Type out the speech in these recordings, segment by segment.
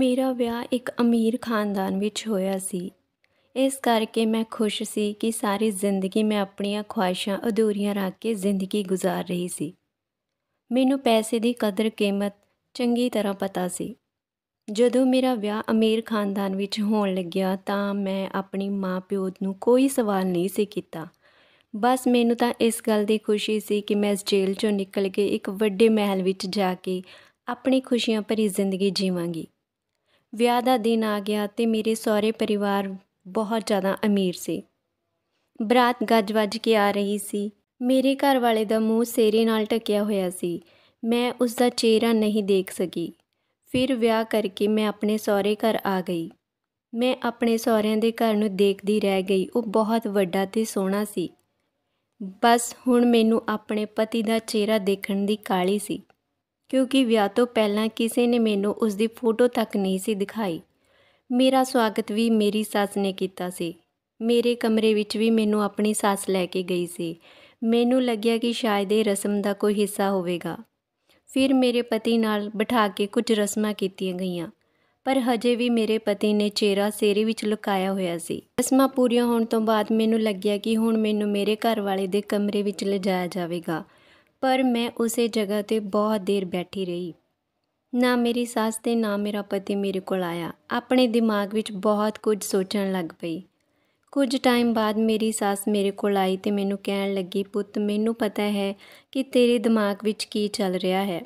ਮੇਰਾ ਵਿਆਹ ਇੱਕ ਅਮੀਰ ਖਾਨਦਾਨ ਵਿੱਚ ਹੋਇਆ ਸੀ ਇਸ ਕਰਕੇ ਮੈਂ ਖੁਸ਼ ਸੀ ਕਿ ਸਾਰੀ ਜ਼ਿੰਦਗੀ ਮੈਂ ਆਪਣੀਆਂ ਖੁਆਇਸ਼ਾਂ ਅਧੂਰੀਆਂ ਰੱਖ ਕੇ ਜ਼ਿੰਦਗੀ گزار ਰਹੀ ਸੀ ਮੈਨੂੰ ਪੈਸੇ ਦੀ ਕਦਰ ਕੀਮਤ ਚੰਗੀ ਤਰ੍ਹਾਂ ਪਤਾ ਸੀ ਜਦੋਂ ਮੇਰਾ ਵਿਆਹ ਅਮੀਰ ਖਾਨਦਾਨ ਵਿੱਚ ਹੋਣ ਲੱਗਿਆ ਤਾਂ ਮੈਂ ਆਪਣੀ ਮਾਂ-ਪਿਓ ਨੂੰ ਕੋਈ ਸਵਾਲ ਨਹੀਂ ਸੀ ਕੀਤਾ ਬਸ ਮੈਨੂੰ ਤਾਂ ਇਸ ਗੱਲ ਦੀ ਖੁਸ਼ੀ ਸੀ ਕਿ ਮੈਂ ਇਸ ਜੇਲ੍ਹ ਚੋਂ ਨਿਕਲ ਕੇ ਇੱਕ ਵੱਡੇ ਮਹਿਲ ਵਿੱਚ ਜਾ ਕੇ ਆਪਣੀ ਖੁਸ਼ੀਆਂ ਭਰੀ ਜ਼ਿੰਦਗੀ ਜੀਵਾਂਗੀ ਵਿਆਹ ਦਾ ਦਿਨ ਆ ਗਿਆ ਤੇ ਮੇਰੇ ਸਹੁਰੇ ਪਰਿਵਾਰ ਬਹੁਤ ਜ਼ਿਆਦਾ ਅਮੀਰ ਸੀ ਬਰਾਤ ਗੱਜ ਵੱਜ ਕੇ ਆ ਰਹੀ ਸੀ ਮੇਰੇ ਘਰ ਵਾਲੇ ਦਾ ਮੂੰਹ ਸੇਰੇ ਨਾਲ ਟਕਿਆ ਹੋਇਆ ਸੀ ਮੈਂ ਉਸ ਦਾ ਚਿਹਰਾ ਨਹੀਂ ਦੇਖ ਸਕੀ ਫਿਰ ਵਿਆਹ ਕਰਕੇ ਮੈਂ ਆਪਣੇ ਸਹੁਰੇ ਘਰ ਆ ਗਈ ਮੈਂ ਆਪਣੇ ਸਹੁਰਿਆਂ ਦੇ ਘਰ ਨੂੰ ਦੇਖਦੀ ਰਹਿ ਗਈ ਉਹ ਬਹੁਤ ਵੱਡਾ ਤੇ ਸੋਹਣਾ ਸੀ ਬਸ ਹੁਣ ਮੈਨੂੰ ਆਪਣੇ ਪਤੀ ਦਾ ਚਿਹਰਾ ਦੇਖਣ ਦੀ ਕਾਲੀ ਸੀ ਕਿਉਂਕਿ ਵਿਆਹ ਤੋਂ ਪਹਿਲਾਂ ਕਿਸੇ ਨੇ ਮੈਨੂੰ ਉਸ ਦੀ ਫੋਟੋ ਤੱਕ ਨਹੀਂ ਸੀ ਦਿਖਾਈ ਮੇਰਾ ਸਵਾਗਤ ਵੀ ਮੇਰੀ ਸੱਸ ਨੇ ਕੀਤਾ ਸੀ ਮੇਰੇ ਕਮਰੇ ਵਿੱਚ ਵੀ ਮੈਨੂੰ ਆਪਣੀ ਸੱਸ ਲੈ ਕੇ ਗਈ ਸੀ ਮੈਨੂੰ ਲੱਗਿਆ ਕਿ ਸ਼ਾਇਦ ਇਹ ਰਸਮ ਦਾ ਕੋਈ ਹਿੱਸਾ ਹੋਵੇਗਾ ਫਿਰ ਮੇਰੇ ਪਤੀ ਨਾਲ ਬਿਠਾ ਕੇ ਕੁਝ ਰਸਮਾਂ ਕੀਤੀਆਂ ਗਈਆਂ ਪਰ ਹਜੇ ਵੀ ਮੇਰੇ ਪਤੀ ਨੇ ਚਿਹਰਾ ਸੇਰੇ ਵਿੱਚ ਲੁਕਾਇਆ ਹੋਇਆ ਸੀ ਰਸਮਾਂ ਪੂਰੀਆਂ ਹੋਣ ਤੋਂ ਬਾਅਦ ਮੈਨੂੰ ਲੱਗਿਆ ਕਿ ਹੁਣ ਮੈਨੂੰ ਮੇਰੇ ਘਰ ਵਾਲੇ ਦੇ ਕਮਰੇ ਵਿੱਚ ਲਿਜਾਇਆ ਜਾਵੇਗਾ ਪਰ ਮੈਂ ਉਸੇ ਜਗ੍ਹਾ ਤੇ ਬਹੁਤ ਦੇਰ ਬੈਠੀ ਰਹੀ ਨਾ ਮੇਰੀ ਸੱਸ ਤੇ ਨਾ ਮੇਰਾ ਪਤੀ ਮੇਰੇ ਕੋਲ ਆਇਆ ਆਪਣੇ ਦਿਮਾਗ ਵਿੱਚ ਬਹੁਤ ਕੁਝ ਸੋਚਣ ਲੱਗ ਪਈ ਕੁਝ ਟਾਈਮ ਬਾਅਦ ਮੇਰੀ ਸੱਸ ਮੇਰੇ ਕੋਲ ਆਈ ਤੇ ਮੈਨੂੰ ਕਹਿਣ ਲੱਗੀ ਪੁੱਤ ਮੈਨੂੰ ਪਤਾ ਹੈ ਕਿ ਤੇਰੇ ਦਿਮਾਗ ਵਿੱਚ ਕੀ ਚੱਲ ਰਿਹਾ ਹੈ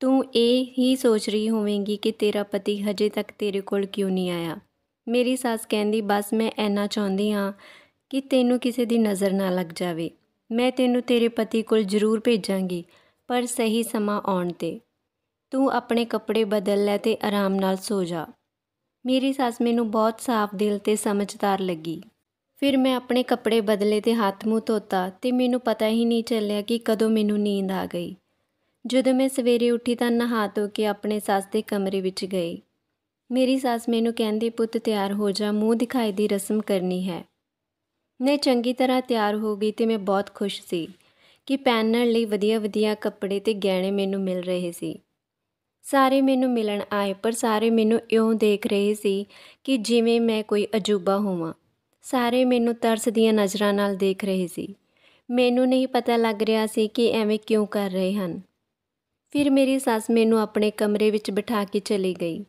ਤੂੰ ਇਹ ਹੀ ਸੋਚ ਰਹੀ ਹੋਵੇਂਗੀ ਕਿ ਤੇਰਾ ਪਤੀ ਹਜੇ ਤੱਕ ਤੇਰੇ ਕੋਲ ਕਿਉਂ ਨਹੀਂ ਆਇਆ ਮੇਰੀ ਸੱਸ ਕਹਿੰਦੀ ਬਸ ਮੈਂ ਐਨਾ ਚਾਹੁੰਦੀ ਹਾਂ ਕਿ ਤੈਨੂੰ ਕਿਸੇ ਦੀ ਨਜ਼ਰ ਨਾ ਲੱਗ ਜਾਵੇ ਮੈਂ ਤੈਨੂੰ ਤੇਰੇ ਪਤੀ ਕੋਲ ਜ਼ਰੂਰ ਭੇਜਾਂਗੀ ਪਰ ਸਹੀ ਸਮਾਂ ਆਉਣ ਤੇ ਤੂੰ ਆਪਣੇ ਕੱਪੜੇ ਬਦਲ ਲੈ ਤੇ ਆਰਾਮ ਨਾਲ ਸੋ ਜਾ ਮੇਰੀ ਸੱਸ ਮੈਨੂੰ ਬਹੁਤ ਸਾਫ਼ ਦਿਲ ਤੇ ਸਮਝਦਾਰ ਲੱਗੀ ਫਿਰ ਮੈਂ ਆਪਣੇ ਕੱਪੜੇ ਬਦਲੇ ਤੇ ਹੱਥ ਮੂੰਹ ਧੋਤਾ ਤੇ ਮੈਨੂੰ ਪਤਾ ਹੀ ਨਹੀਂ ਚੱਲਿਆ ਕਿ ਕਦੋਂ ਮੈਨੂੰ ਨੀਂਦ ਆ ਗਈ ਜਦੋਂ ਮੈਂ ਸਵੇਰੇ ਉੱਠੀ ਤਾਂ ਨਹਾ ਧੋ ਕੇ ਆਪਣੇ ਸੱਸ ਦੇ ਕਮਰੇ ਵਿੱਚ ਗਈ ਮੇਰੀ ਸੱਸ ਮੈਨੂੰ ਕਹਿੰਦੀ ਪੁੱਤ ਤਿਆਰ ਹੋ ਜਾ ਮੂੰਹ ਦਿਖਾਈ ਦੀ ਰਸਮ ਕਰਨੀ ਹੈ ਨਹੀਂ ਚੰਗੀ ਤਰ੍ਹਾਂ ਤਿਆਰ ਹੋ ਗਈ ਤੇ ਮੈਂ ਬਹੁਤ ਖੁਸ਼ ਸੀ ਕਿ ਪੈਨਲ ਲਈ ਵਧੀਆ-ਵਧੀਆ ਕੱਪੜੇ ਤੇ ਗਹਿਣੇ ਮੈਨੂੰ ਮਿਲ ਰਹੇ ਸੀ ਸਾਰੇ ਮੈਨੂੰ ਮਿਲਣ ਆਏ ਪਰ ਸਾਰੇ ਮੈਨੂੰ ਇਉਂ ਦੇਖ ਰਹੇ ਸੀ ਕਿ ਜਿਵੇਂ ਮੈਂ ਕੋਈ ਅਜੂਬਾ ਹੋਵਾਂ ਸਾਰੇ ਮੈਨੂੰ ਤਰਸ ਦੀਆਂ ਨਜ਼ਰਾਂ ਨਾਲ ਦੇਖ ਰਹੇ ਸੀ ਮੈਨੂੰ ਨਹੀਂ ਪਤਾ ਲੱਗ ਰਿਹਾ ਸੀ ਕਿ ਐਵੇਂ ਕਿਉਂ ਕਰ ਰਹੇ ਹਨ ਫਿਰ ਮੇਰੀ ਸੱਸ ਮੈਨੂੰ ਆਪਣੇ ਕਮਰੇ ਵਿੱਚ ਬਿਠਾ ਕੇ ਚਲੀ ਗਈ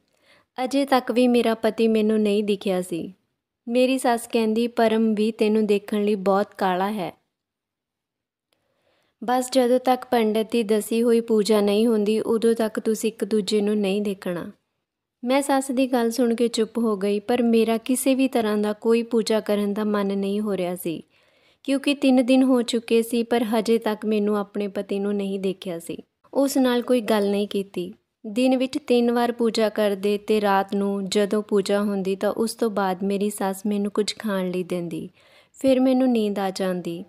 ਅਜੇ ਤੱਕ ਵੀ ਮੇਰਾ ਪਤੀ ਮੈਨੂੰ ਨਹੀਂ ਦਿਖਿਆ ਸੀ ਮੇਰੀ ਸੱਸ ਕਹਿੰਦੀ ਪਰਮ ਵੀ ਤੈਨੂੰ ਦੇਖਣ ਲਈ ਬਹੁਤ ਕਾਲਾ ਹੈ ਬਸ ਜਦੋਂ ਤੱਕ ਪੰਡਤ ਦੀ ਦਸੀ ਹੋਈ ਪੂਜਾ ਨਹੀਂ ਹੁੰਦੀ ਉਦੋਂ ਤੱਕ ਤੁਸੀਂ ਇੱਕ ਦੂਜੇ ਨੂੰ ਨਹੀਂ ਦੇਖਣਾ ਮੈਂ ਸੱਸ ਦੀ ਗੱਲ ਸੁਣ ਕੇ ਚੁੱਪ ਹੋ ਗਈ ਪਰ ਮੇਰਾ ਕਿਸੇ ਵੀ ਤਰ੍ਹਾਂ ਦਾ ਕੋਈ ਪੂਜਾ ਕਰਨ ਦਾ ਮਨ ਨਹੀਂ ਹੋ ਰਿਹਾ ਸੀ ਕਿਉਂਕਿ 3 ਦਿਨ ਹੋ ਚੁੱਕੇ ਸੀ ਪਰ ਹਜੇ ਤੱਕ ਮੈਨੂੰ ਆਪਣੇ ਪਤੀ ਨੂੰ ਨਹੀਂ ਦੇਖਿਆ ਸੀ ਉਸ ਨਾਲ ਕੋਈ ਗੱਲ ਨਹੀਂ ਕੀਤੀ ਦਿਨ ਵਿੱਚ ਤਿੰਨ ਵਾਰ ਪੂਜਾ ਕਰਦੇ ਤੇ ਰਾਤ ਨੂੰ ਜਦੋਂ ਪੂਜਾ ਹੁੰਦੀ ਤਾਂ ਉਸ ਤੋਂ ਬਾਅਦ ਮੇਰੀ ਸੱਸ ਮੈਨੂੰ ਕੁਝ ਖਾਣ ਲਈ ਦਿੰਦੀ ਫਿਰ ਮੈਨੂੰ ਨੀਂਦ ਆ ਜਾਂਦੀ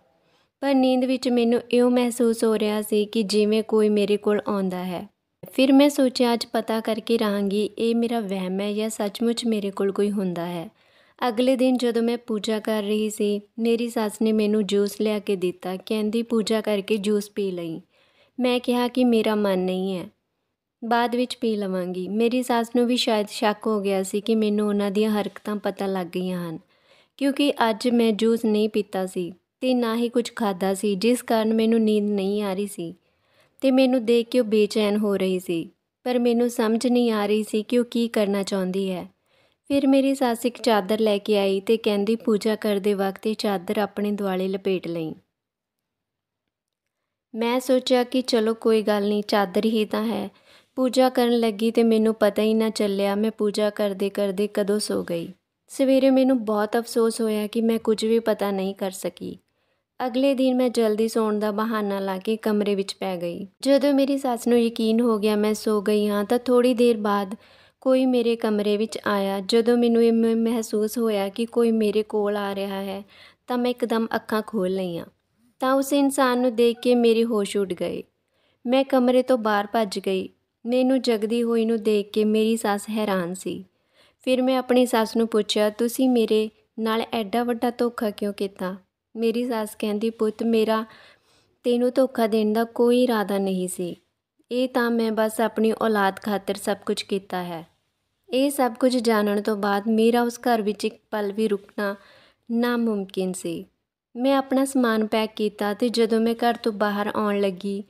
ਪਰ ਨੀਂਦ ਵਿੱਚ ਮੈਨੂੰ ਇਉਂ ਮਹਿਸੂਸ ਹੋ ਰਿਹਾ ਸੀ ਕਿ ਜਿਵੇਂ ਕੋਈ ਮੇਰੇ ਕੋਲ ਆਉਂਦਾ ਹੈ ਫਿਰ ਮੈਂ ਸੋਚਿਆ ਅੱਜ ਪਤਾ ਕਰਕੇ ਰਾਂਗੀ ਇਹ ਮੇਰਾ ਵਹਿਮ ਹੈ ਜਾਂ ਸੱਚਮੁੱਚ ਮੇਰੇ ਕੋਲ ਕੋਈ ਹੁੰਦਾ ਹੈ ਅਗਲੇ ਦਿਨ ਜਦੋਂ ਮੈਂ ਪੂਜਾ ਕਰ ਰਹੀ ਸੀ ਮੇਰੀ ਸੱਸ ਨੇ ਮੈਨੂੰ ਜੂਸ ਲਿਆ ਕੇ ਦਿੱਤਾ ਕਹਿੰਦੀ ਪੂਜਾ ਕਰਕੇ ਜੂਸ ਪੀ ਲਈ ਮੈਂ ਕਿਹਾ ਕਿ ਮੇਰਾ ਮਨ ਨਹੀਂ ਹੈ ਬਾਅਦ ਵਿੱਚ ਪੀ ਲਵਾਂਗੀ ਮੇਰੀ ਸੱਸ ਨੂੰ ਵੀ ਸ਼ਾਇਦ ਸ਼ੱਕ ਹੋ ਗਿਆ ਸੀ ਕਿ ਮੈਨੂੰ ਉਹਨਾਂ ਦੀਆਂ ਹਰਕਤਾਂ ਪਤਾ ਲੱਗ ਗਈਆਂ ਹਨ ਕਿਉਂਕਿ ਅੱਜ ਮੈਂ ਜੂਸ ਨਹੀਂ ਪੀਤਾ ਸੀ ਤੇ ਨਾ ਹੀ ਕੁਝ ਖਾਦਾ ਸੀ ਜਿਸ ਕਾਰਨ ਮੈਨੂੰ ਨੀਂਦ ਨਹੀਂ ਆ ਰਹੀ ਸੀ ਤੇ ਮੈਨੂੰ ਦੇਖ ਕੇ ਉਹ ਬੇਚੈਨ ਹੋ ਰਹੀ ਸੀ ਪਰ ਮੈਨੂੰ ਸਮਝ ਨਹੀਂ ਆ ਰਹੀ ਸੀ ਕਿ ਉਹ ਕੀ ਕਰਨਾ ਚਾਹੁੰਦੀ ਹੈ ਫਿਰ ਮੇਰੀ ਸੱਸ ਇੱਕ ਚਾਦਰ ਲੈ ਕੇ ਆਈ ਤੇ ਕਹਿੰਦੀ ਪੂਜਾ ਕਰਦੇ ਵਕਤ ਇਹ ਚਾਦਰ ਆਪਣੇ ਦੁਆਲੇ ਲਪੇਟ ਲਈ ਮੈਂ ਸੋਚਿਆ ਕਿ ਚਲੋ ਕੋਈ ਗੱਲ ਨਹੀਂ ਚਾਦਰ ਹੀ ਤਾਂ ਹੈ ਪੂਜਾ ਕਰਨ ਲੱਗੀ ਤੇ ਮੈਨੂੰ ਪਤਾ ਹੀ ਨਾ ਚੱਲਿਆ ਮੈਂ ਪੂਜਾ ਕਰਦੇ ਕਰਦੇ ਕਦੋਂ ਸੋ ਗਈ ਸਵੇਰੇ ਮੈਨੂੰ ਬਹੁਤ ਅਫਸੋਸ ਹੋਇਆ ਕਿ ਮੈਂ ਕੁਝ ਵੀ ਪਤਾ ਨਹੀਂ ਕਰ ਸਕੀ ਅਗਲੇ ਦਿਨ ਮੈਂ ਜਲਦੀ ਸੌਣ ਦਾ ਬਹਾਨਾ ਲਾ ਕੇ ਕਮਰੇ ਵਿੱਚ ਪੈ ਗਈ ਜਦੋਂ ਮੇਰੀ ਸੱਸ ਨੂੰ ਯਕੀਨ ਹੋ ਗਿਆ ਮੈਂ ਸੋ ਗਈ ਹਾਂ ਤਾਂ ਥੋੜੀ ਦੇਰ ਬਾਅਦ ਕੋਈ ਮੇਰੇ ਕਮਰੇ ਵਿੱਚ ਆਇਆ ਜਦੋਂ ਮੈਨੂੰ ਇਹ ਮਹਿਸੂਸ ਹੋਇਆ ਕਿ ਕੋਈ ਮੇਰੇ ਕੋਲ ਆ ਰਿਹਾ ਹੈ ਤਾਂ ਮੈਂ ਇੱਕਦਮ ਅੱਖਾਂ ਖੋਲ ਲਈਆਂ ਤਾਂ ਉਸ ਇਨਸਾਨ ਨੂੰ ਦੇਖ ਕੇ ਮੇਰੇ ਹੋਸ਼ ਉੱਡ ਗਏ ਮੈਂ ਕਮਰੇ ਤੋਂ ਬਾਹਰ ਭੱਜ ਗਈ ਮੈਨੂੰ ਜਗਦੀ ਹੋਈ ਨੂੰ ਦੇਖ ਕੇ ਮੇਰੀ ਸੱਸ ਹੈਰਾਨ ਸੀ ਫਿਰ ਮੈਂ ਆਪਣੀ ਸੱਸ ਨੂੰ ਪੁੱਛਿਆ ਤੁਸੀਂ ਮੇਰੇ ਨਾਲ ਐਡਾ ਵੱਡਾ ਧੋਖਾ ਕਿਉਂ ਕੀਤਾ ਮੇਰੀ ਸੱਸ ਕਹਿੰਦੀ ਪੁੱਤ ਮੇਰਾ ਤੈਨੂੰ ਧੋਖਾ ਦੇਣ ਦਾ ਕੋਈ ਇਰਾਦਾ ਨਹੀਂ ਸੀ ਇਹ ਤਾਂ ਮੈਂ ਬਸ ਆਪਣੀ ਔਲਾਦ ਖਾਤਰ ਸਭ ਕੁਝ ਕੀਤਾ ਹੈ ਇਹ ਸਭ ਕੁਝ ਜਾਣਨ ਤੋਂ ਬਾਅਦ ਮੇਰਾ ਉਸ ਘਰ ਵਿੱਚ ਇੱਕ ਪਲ ਵੀ ਰੁਕਣਾ ਨਾ ਮੁਮਕਿਨ ਸੀ ਮੈਂ ਆਪਣਾ ਸਮਾਨ ਪੈਕ ਕੀਤਾ ਤੇ ਜਦੋਂ ਮੈਂ ਘਰ ਤੋਂ ਬਾਹਰ ਆਉਣ ਲੱਗੀ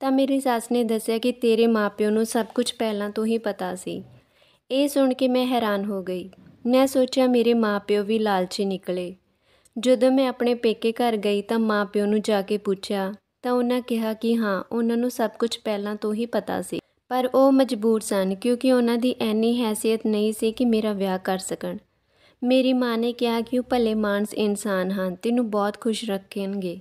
ਤਾਂ ਮੇਰੀ ਸੱਸ ਨੇ ਦੱਸਿਆ ਕਿ ਤੇਰੇ ਮਾਪਿਓ ਨੂੰ ਸਭ ਕੁਝ ਪਹਿਲਾਂ ਤੋਂ ਹੀ ਪਤਾ ਸੀ ਇਹ ਸੁਣ ਕੇ ਮੈਂ ਹੈਰਾਨ ਹੋ ਗਈ ਮੈਂ ਸੋਚਿਆ ਮੇਰੇ ਮਾਪਿਓ ਵੀ ਲਾਲਚੀ ਨਿਕਲੇ ਜਦੋਂ ਮੈਂ ਆਪਣੇ ਪੇਕੇ ਘਰ ਗਈ ਤਾਂ ਮਾਪਿਓ ਨੂੰ ਜਾ ਕੇ ਪੁੱਛਿਆ ਤਾਂ ਉਹਨਾਂ ਕਿਹਾ ਕਿ ਹਾਂ ਉਹਨਾਂ ਨੂੰ ਸਭ ਕੁਝ ਪਹਿਲਾਂ ਤੋਂ ਹੀ ਪਤਾ ਸੀ ਪਰ ਉਹ ਮਜਬੂਰ ਸਨ ਕਿਉਂਕਿ ਉਹਨਾਂ ਦੀ ਐਨੀ ਹیثیت ਨਹੀਂ ਸੀ ਕਿ ਮੇਰਾ ਵਿਆਹ ਕਰ ਸਕਣ ਮੇਰੀ ਮਾਂ ਨੇ ਕਿਹਾ ਕਿ ਉਹ ਭਲੇ ਮਾਨਸ ਇਨਸਾਨ ਹਨ ਤੈਨੂੰ ਬਹੁਤ ਖੁਸ਼ ਰੱਖਣਗੇ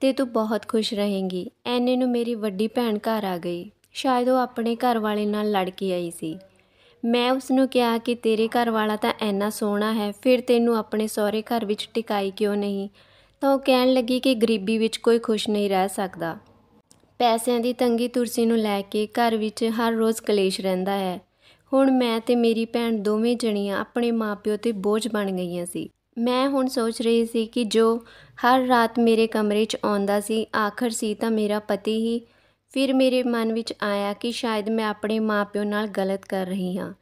ਤੇ ਤੂੰ ਬਹੁਤ ਖੁਸ਼ ਰਹੇਂਗੀ ਐਨੇ ਨੂੰ ਮੇਰੀ ਵੱਡੀ ਭੈਣ ਘਰ ਆ ਗਈ ਸ਼ਾਇਦ ਉਹ ਆਪਣੇ ਘਰ ਵਾਲੇ ਨਾਲ ਲੜ ਕੇ ਆਈ ਸੀ ਮੈਂ ਉਸ ਨੂੰ ਕਿਹਾ ਕਿ ਤੇਰੇ ਘਰ ਵਾਲਾ ਤਾਂ ਐਨਾ ਸੋਹਣਾ ਹੈ ਫਿਰ ਤੈਨੂੰ ਆਪਣੇ ਸਹੁਰੇ ਘਰ ਵਿੱਚ ਟਿਕਾਈ ਕਿਉਂ ਨਹੀਂ ਤਾਂ ਉਹ ਕਹਿਣ ਲੱਗੀ ਕਿ ਗਰੀਬੀ ਵਿੱਚ ਕੋਈ ਖੁਸ਼ ਨਹੀਂ ਰਹਿ ਸਕਦਾ ਪੈਸਿਆਂ ਦੀ ਤੰਗੀ ਤੁਰਸੀ ਨੂੰ ਲੈ ਕੇ ਘਰ ਵਿੱਚ ਹਰ ਰੋਜ਼ ਕਲੇਸ਼ ਰਹਿੰਦਾ ਹੈ ਹੁਣ ਮੈਂ ਤੇ ਮੇਰੀ ਭੈਣ ਦੋਵੇਂ ਜਣੀਆਂ ਆਪਣੇ ਮਾਪਿਓ ਤੇ ਬੋਝ ਬਣ ਗਈਆਂ ਸੀ ਮੈਂ ਹੁਣ ਸੋਚ ਰਹੀ ਸੀ ਕਿ ਜੋ ਹਰ ਰਾਤ ਮੇਰੇ ਕਮਰੇ 'ਚ ਆਉਂਦਾ ਸੀ ਆਖਰ ਸੀ ਤਾਂ ਮੇਰਾ ਪਤੀ ਹੀ ਫਿਰ ਮੇਰੇ ਮਨ ਵਿੱਚ ਆਇਆ ਕਿ ਸ਼ਾਇਦ ਮੈਂ ਆਪਣੇ ਮਾਪਿਓ ਨਾਲ ਗਲਤ ਕਰ ਰਹੀ ਹਾਂ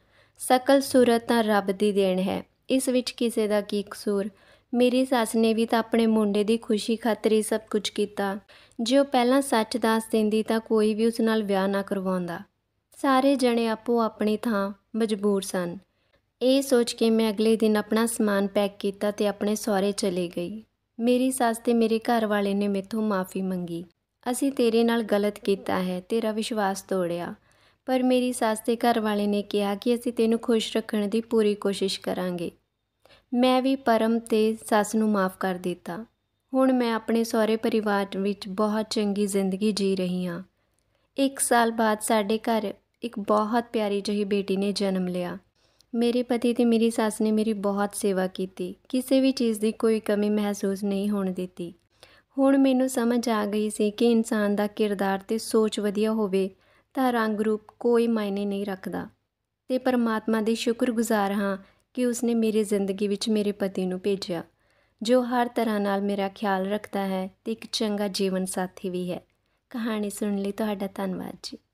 ਸਕਲ ਸੂਰਤ ਤਾਂ ਰੱਬ ਦੀ ਦੇਣ ਹੈ ਇਸ ਵਿੱਚ ਕਿਸੇ ਦਾ ਕੀ ਕਸੂਰ ਮੇਰੀ ਸੱਸ ਨੇ ਵੀ ਤਾਂ ਆਪਣੇ ਮੁੰਡੇ ਦੀ ਖੁਸ਼ੀ ਖਾਤਰ ਹੀ ਸਭ ਕੁਝ ਕੀਤਾ ਜੇ ਉਹ ਪਹਿਲਾਂ ਸੱਚ ਦੱਸ ਦਿੰਦੀ ਤਾਂ ਕੋਈ ਵੀ ਉਸ ਨਾਲ ਵਿਆਹ ਨਾ ਕਰਵਾਉਂਦਾ ਸਾਰੇ ਜਣੇ ਆਪੋ ਆਪਣੀ ਥਾਂ ਮਜਬੂਰ ਸਨ ਇਹ ਸੋਚ ਕੇ ਮੈਂ ਅਗਲੇ ਦਿਨ ਆਪਣਾ ਸਮਾਨ ਪੈਕ ਕੀਤਾ ਤੇ ਆਪਣੇ ਸਹੁਰੇ ਚਲੇ ਗਈ ਮੇਰੀ ਸੱਸ ਤੇ ਮੇਰੇ ਘਰ ਵਾਲੇ ਨੇ ਮੈਥੋਂ ਮਾਫੀ ਮੰਗੀ ਅਸੀਂ ਤੇਰੇ ਨਾਲ ਗਲਤ ਕੀਤਾ ਹੈ ਤੇਰਾ ਵਿਸ਼ਵਾਸ ਤੋੜਿਆ ਪਰ ਮੇਰੀ ਸੱਸ ਤੇ ਘਰ ਵਾਲੇ ਨੇ ਕਿਹਾ ਕਿ ਅਸੀਂ ਤੈਨੂੰ ਖੁਸ਼ ਰੱਖਣ ਦੀ ਪੂਰੀ ਕੋਸ਼ਿਸ਼ ਕਰਾਂਗੇ ਮੈਂ ਵੀ ਪਰਮ ਤੇ ਸੱਸ ਨੂੰ ਮਾਫ ਕਰ ਦਿੱਤਾ ਹੁਣ ਮੈਂ ਆਪਣੇ ਸਹੁਰੇ ਪਰਿਵਾਰ ਵਿੱਚ ਬਹੁਤ ਚੰਗੀ ਜ਼ਿੰਦਗੀ ਜੀ ਰਹੀ ਹਾਂ ਇੱਕ ਸਾਲ ਬਾਅਦ ਸਾਡੇ ਘਰ ਇੱਕ ਬਹੁਤ ਪਿਆਰੀ ਜਹੀ ਬੇਟੀ ਨੇ ਜਨਮ ਲਿਆ ਮੇਰੇ ਪਤੀ ਤੇ ਮੇਰੀ ਸੱਸ ਨੇ ਮੇਰੀ ਬਹੁਤ ਸੇਵਾ ਕੀਤੀ ਕਿਸੇ ਵੀ ਚੀਜ਼ ਦੀ ਕੋਈ ਕਮੀ ਮਹਿਸੂਸ ਨਹੀਂ ਹੋਣ ਦਿੱਤੀ ਹੁਣ ਮੈਨੂੰ ਸਮਝ ਆ ਗਈ ਸੀ ਕਿ ਇਨਸਾਨ ਦਾ ਕਿਰਦਾਰ ਤੇ ਸੋਚ ਵਧੀਆ ਹੋਵੇ ਤਾਂ ਰੰਗ ਰੂਪ ਕੋਈ ਮਾਇਨੇ ਨਹੀਂ ਰੱਖਦਾ ਤੇ ਪਰਮਾਤਮਾ ਦੇ ਸ਼ੁਕਰਗੁਜ਼ਾਰ ਹਾਂ ਕਿ ਉਸਨੇ ਮੇਰੀ ਜ਼ਿੰਦਗੀ ਵਿੱਚ ਮੇਰੇ ਪਤੀ ਨੂੰ ਭੇਜਿਆ ਜੋ ਹਰ ਤਰ੍ਹਾਂ ਨਾਲ ਮੇਰਾ ਖਿਆਲ ਰੱਖਦਾ ਹੈ ਤੇ ਇੱਕ ਚੰਗਾ ਜੀਵਨ ਸਾਥੀ ਵੀ ਹੈ ਕਹਾਣੀ ਸੁਣਨ ਲਈ ਤੁਹਾਡਾ ਧੰਨਵਾਦ ਜੀ